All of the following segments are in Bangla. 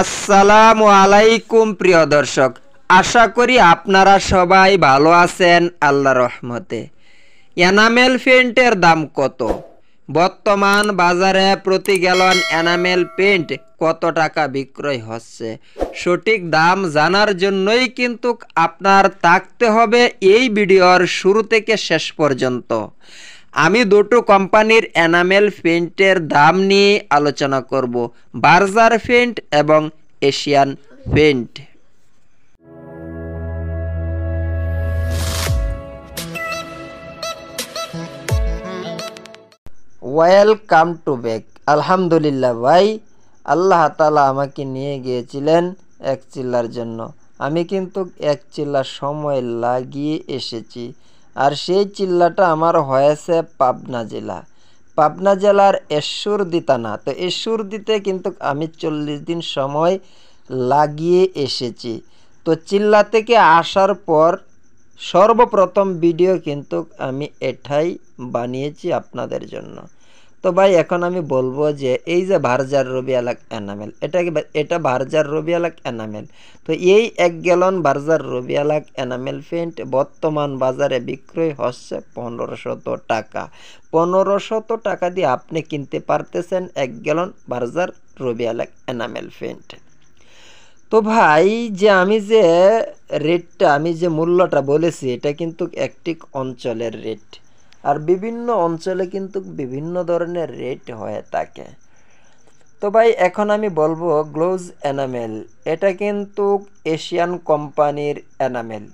আসসালামু আলাইকুম প্রিয় দর্শক আশা করি আপনারা সবাই ভালো আছেন আল্লাহ রহমতে এনামেল পেন্টের দাম কত বর্তমান বাজারে প্রতি গ্যালন এনামেল পেন্ট কত টাকা বিক্রয় হচ্ছে সঠিক দাম জানার জন্যই কিন্তু আপনার থাকতে হবে এই ভিডিওর শুরু থেকে শেষ পর্যন্ত আমি দুটো কোম্পানির এনামেল পেন্টের দাম নিয়ে আলোচনা করব বার্জার পেন্ট এবং Asian paint welcome to back আলহামদুলিল্লাহ ভাই আল্লাহ তালা আমাকে নিয়ে গিয়েছিলেন এক চিল্লার জন্য আমি কিন্তু এক চিল্লার সময় লাগিয়ে এসেছি আর সেই চিল্লাটা আমার হয়েছে পাবনা জেলা পাবনা জেলার দিতা না তো দিতে কিন্তু আমি চল্লিশ দিন সময় লাগিয়ে এসেছি তো চিল্লা থেকে আসার পর সর্বপ্রথম ভিডিও কিন্তু আমি এটাই বানিয়েছি আপনাদের জন্য তো ভাই এখন আমি বলবো যে এই যে ভারজার রবি আলাক অ্যানামেল এটা কি এটা ভারজার রবি আলাক অ্যানামেল তো এই এক gallon Berger Robbialac enamel paint বর্তমান বাজারে বিক্রয় হচ্ছে পনেরোশত টাকা পনেরোশত টাকা দিয়ে আপনি কিনতে পারতেছেন এক gallon Berger Robbialac enamel paint তো ভাই যে আমি যে রেটটা আমি যে মূল্যটা বলেছি এটা কিন্তু একটি অঞ্চলের রেট আর বিভিন্ন অঞ্চলে কিন্তু বিভিন্ন ধরনের রেট হয়ে থাকে তো ভাই এখন আমি বলবো গ্লোজ এনামেল এটা কিন্তু এশিয়ান কোম্পানির এনামেল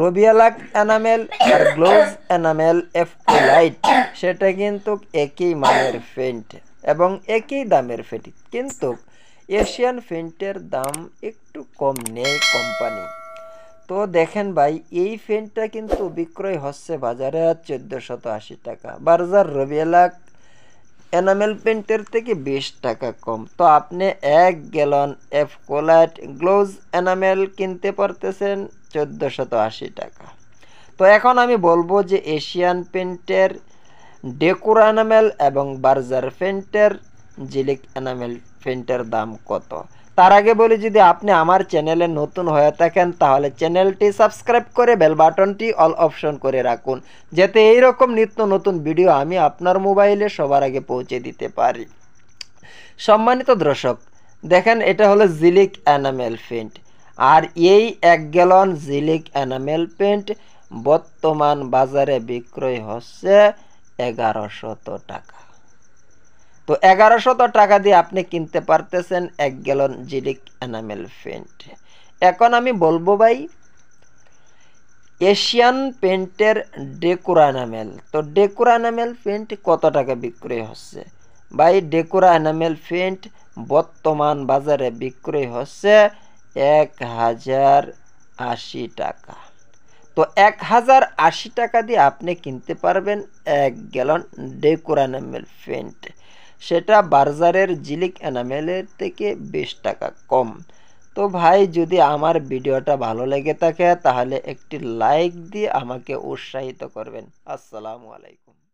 রবিয়ালাক এনামেল আর গ্লোজ এনামেল এফ লাইট সেটা কিন্তু একই মানের ফেন্ট এবং একই দামের ফেন্ট কিন্তু এশিয়ান ফেন্টের দাম একটু কম নেই কোম্পানি তো দেখেন ভাই এই ফ্যানটা কিন্তু বিক্রয় হচ্ছে বাজারে চোদ্দোশত আশি টাকা বার্জার রবিয়ালাক এনামেল পেন্টের থেকে বিশ টাকা কম তো আপনি এক gallon Apcolite gloss enamel কিনতে পারতেছেন চোদ্দোশত আশি টাকা তো এখন আমি বলবো যে এশিয়ান পেন্টের ডেকুর এনামেল এবং বার্জার ফেন্টের জিলিক এনামেল পেন্টের দাম কত তার আগে বলি যদি আপনি আমার চ্যানেলে নতুন হয়ে থাকেন তাহলে চ্যানেলটি সাবস্ক্রাইব করে বেল বাটনটি অল অপশন করে রাখুন যাতে এই রকম নিত্য নতুন ভিডিও আমি আপনার মোবাইলে সবার আগে পৌঁছে দিতে পারি সম্মানিত দর্শক দেখেন এটা হলো জিলিক অ্যানামেল পেন্ট আর এই এক গ্যালন জিলিক অ্যানামেল পেন্ট বর্তমান বাজারে বিক্রয় হচ্ছে এগারোশত টাকা তো এগারোশত টাকা দিয়ে আপনি কিনতে পারতেছেন এক গ্যালন জিরিক এনামেল পেন্ট এখন আমি বলবো ভাই এশিয়ান পেন্টের ডেকোরা এনামেল তো ডেকোরা এনামেল পেন্ট কত টাকা বিক্রয় হচ্ছে ভাই ডেকোরা এনামেল পেন্ট বর্তমান বাজারে বিক্রয় হচ্ছে এক হাজার আশি টাকা তো এক হাজার আশি টাকা দিয়ে আপনি কিনতে পারবেন এক গ্যালন ডেকোর এনামেল পেন্ট সেটা বার্জারের জিলিক এনামেলের থেকে বিশ টাকা কম তো ভাই যদি আমার ভিডিওটা ভালো লেগে থাকে তাহলে একটি লাইক দিয়ে আমাকে উৎসাহিত করবেন আসসালামু আলাইকুম